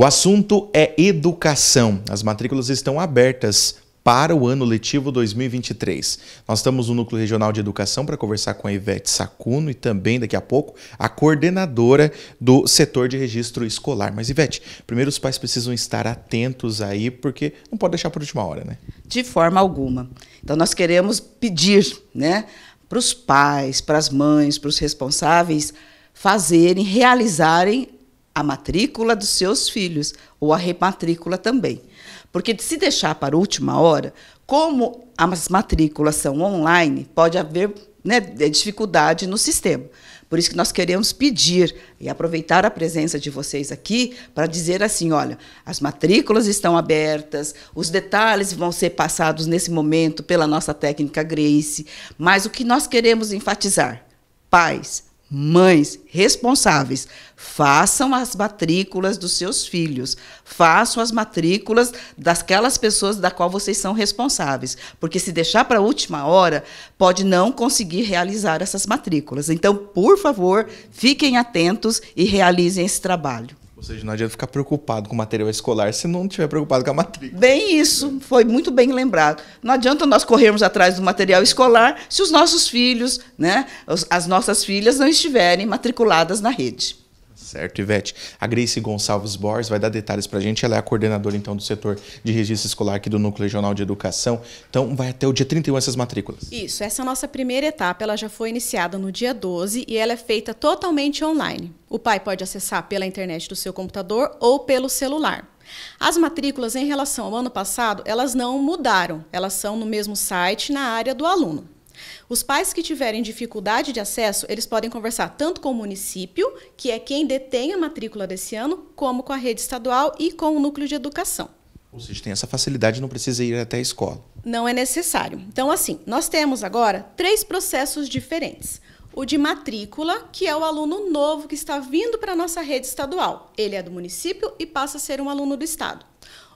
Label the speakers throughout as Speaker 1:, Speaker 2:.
Speaker 1: O assunto é educação. As matrículas estão abertas para o ano letivo 2023. Nós estamos no Núcleo Regional de Educação para conversar com a Ivete Sacuno e também, daqui a pouco, a coordenadora do setor de registro escolar. Mas, Ivete, primeiro os pais precisam estar atentos aí, porque não pode deixar por última hora, né? De forma
Speaker 2: alguma. Então, nós queremos pedir né, para os pais, para as mães, para os responsáveis fazerem, realizarem a matrícula dos seus filhos ou a rematrícula também. Porque se deixar para a última hora, como as matrículas são online, pode haver né, é, dificuldade no sistema. Por isso que nós queremos pedir e aproveitar a presença de vocês aqui para dizer assim, olha, as matrículas estão abertas, os detalhes vão ser passados nesse momento pela nossa técnica Grace, mas o que nós queremos enfatizar, pais, Mães responsáveis, façam as matrículas dos seus filhos, façam as matrículas daquelas pessoas da qual vocês são responsáveis, porque se deixar para a última hora, pode não conseguir realizar essas matrículas. Então, por favor, fiquem atentos e realizem esse trabalho.
Speaker 1: Ou seja, não adianta ficar
Speaker 2: preocupado com o material escolar se não estiver preocupado com a matrícula. Bem isso, foi muito bem lembrado. Não adianta nós corrermos atrás do material escolar se os nossos filhos, né, as nossas filhas não estiverem matriculadas na rede.
Speaker 1: Certo, Ivete. A Grace Gonçalves Borges vai dar detalhes para a gente. Ela é a coordenadora, então, do setor de registro escolar aqui do Núcleo Regional de Educação. Então, vai até o dia 31 essas matrículas.
Speaker 3: Isso. Essa é nossa primeira etapa. Ela já foi iniciada no dia 12 e ela é feita totalmente online. O pai pode acessar pela internet do seu computador ou pelo celular. As matrículas em relação ao ano passado, elas não mudaram. Elas são no mesmo site, na área do aluno. Os pais que tiverem dificuldade de acesso, eles podem conversar tanto com o município, que é quem detém a matrícula desse ano, como com a rede estadual e com o núcleo de educação.
Speaker 1: Ou seja, tem essa facilidade, não precisa ir até a escola.
Speaker 3: Não é necessário. Então, assim, nós temos agora três processos diferentes. O de matrícula, que é o aluno novo que está vindo para a nossa rede estadual. Ele é do município e passa a ser um aluno do estado.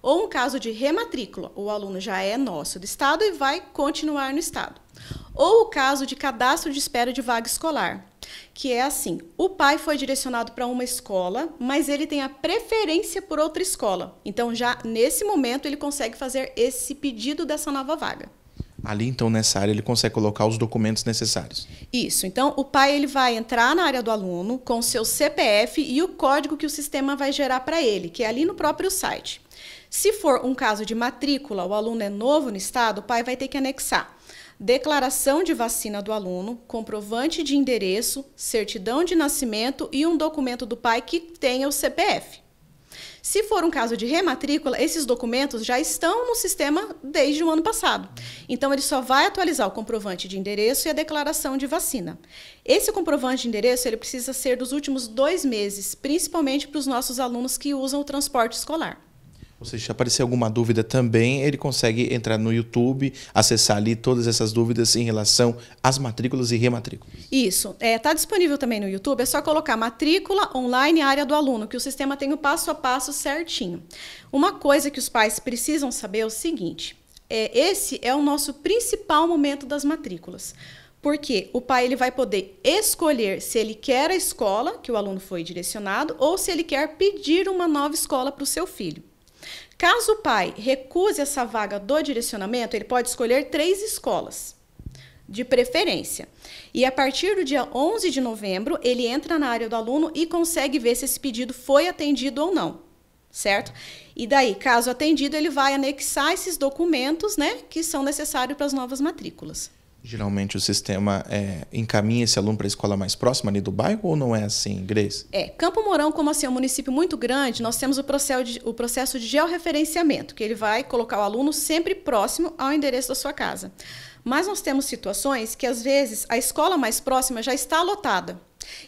Speaker 3: Ou um caso de rematrícula, o aluno já é nosso do estado e vai continuar no estado ou o caso de cadastro de espera de vaga escolar, que é assim: o pai foi direcionado para uma escola, mas ele tem a preferência por outra escola. Então, já nesse momento, ele consegue fazer esse pedido dessa nova vaga.
Speaker 1: Ali, então, nessa área, ele consegue colocar os documentos necessários.
Speaker 3: Isso. Então, o pai ele vai entrar na área do aluno com seu CPF e o código que o sistema vai gerar para ele, que é ali no próprio site. Se for um caso de matrícula, o aluno é novo no estado, o pai vai ter que anexar declaração de vacina do aluno, comprovante de endereço, certidão de nascimento e um documento do pai que tenha o CPF. Se for um caso de rematrícula, esses documentos já estão no sistema desde o ano passado. Então, ele só vai atualizar o comprovante de endereço e a declaração de vacina. Esse comprovante de endereço ele precisa ser dos últimos dois meses, principalmente para os nossos alunos que usam o transporte escolar.
Speaker 1: Ou seja, se aparecer alguma dúvida também, ele consegue entrar no YouTube, acessar ali todas essas dúvidas em relação às matrículas e rematrículas.
Speaker 3: Isso. Está é, tá disponível também no YouTube. É só colocar matrícula online área do aluno, que o sistema tem o passo a passo certinho. Uma coisa que os pais precisam saber é o seguinte: é, esse é o nosso principal momento das matrículas. Porque o pai ele vai poder escolher se ele quer a escola que o aluno foi direcionado ou se ele quer pedir uma nova escola para o seu filho. Caso o pai recuse essa vaga do direcionamento, ele pode escolher três escolas de preferência. E a partir do dia 11 de novembro, ele entra na área do aluno e consegue ver se esse pedido foi atendido ou não, certo? E daí, caso atendido, ele vai anexar esses documentos, né, que são necessários para as novas matrículas.
Speaker 1: Geralmente o sistema é, encaminha esse aluno para a escola mais próxima ali do bairro ou não é assim, Grace?
Speaker 3: É, Campo Mourão, como assim é um município muito grande, nós temos o processo, de, o processo de georreferenciamento, que ele vai colocar o aluno sempre próximo ao endereço da sua casa. Mas nós temos situações que às vezes a escola mais próxima já está lotada.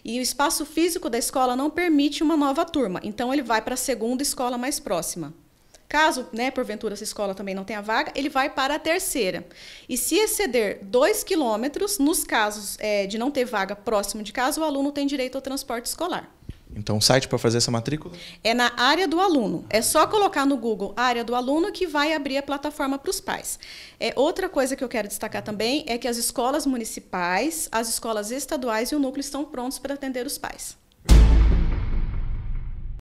Speaker 3: E o espaço físico da escola não permite uma nova turma, então ele vai para a segunda escola mais próxima. Caso, né, porventura, essa escola também não tenha vaga, ele vai para a terceira. E se exceder 2 quilômetros, nos casos é, de não ter vaga próximo de casa, o aluno tem direito ao transporte escolar.
Speaker 1: Então, o site para fazer essa matrícula?
Speaker 3: É na área do aluno. É só colocar no Google área do aluno que vai abrir a plataforma para os pais. É, outra coisa que eu quero destacar também é que as escolas municipais, as escolas estaduais e o núcleo estão prontos para atender os pais.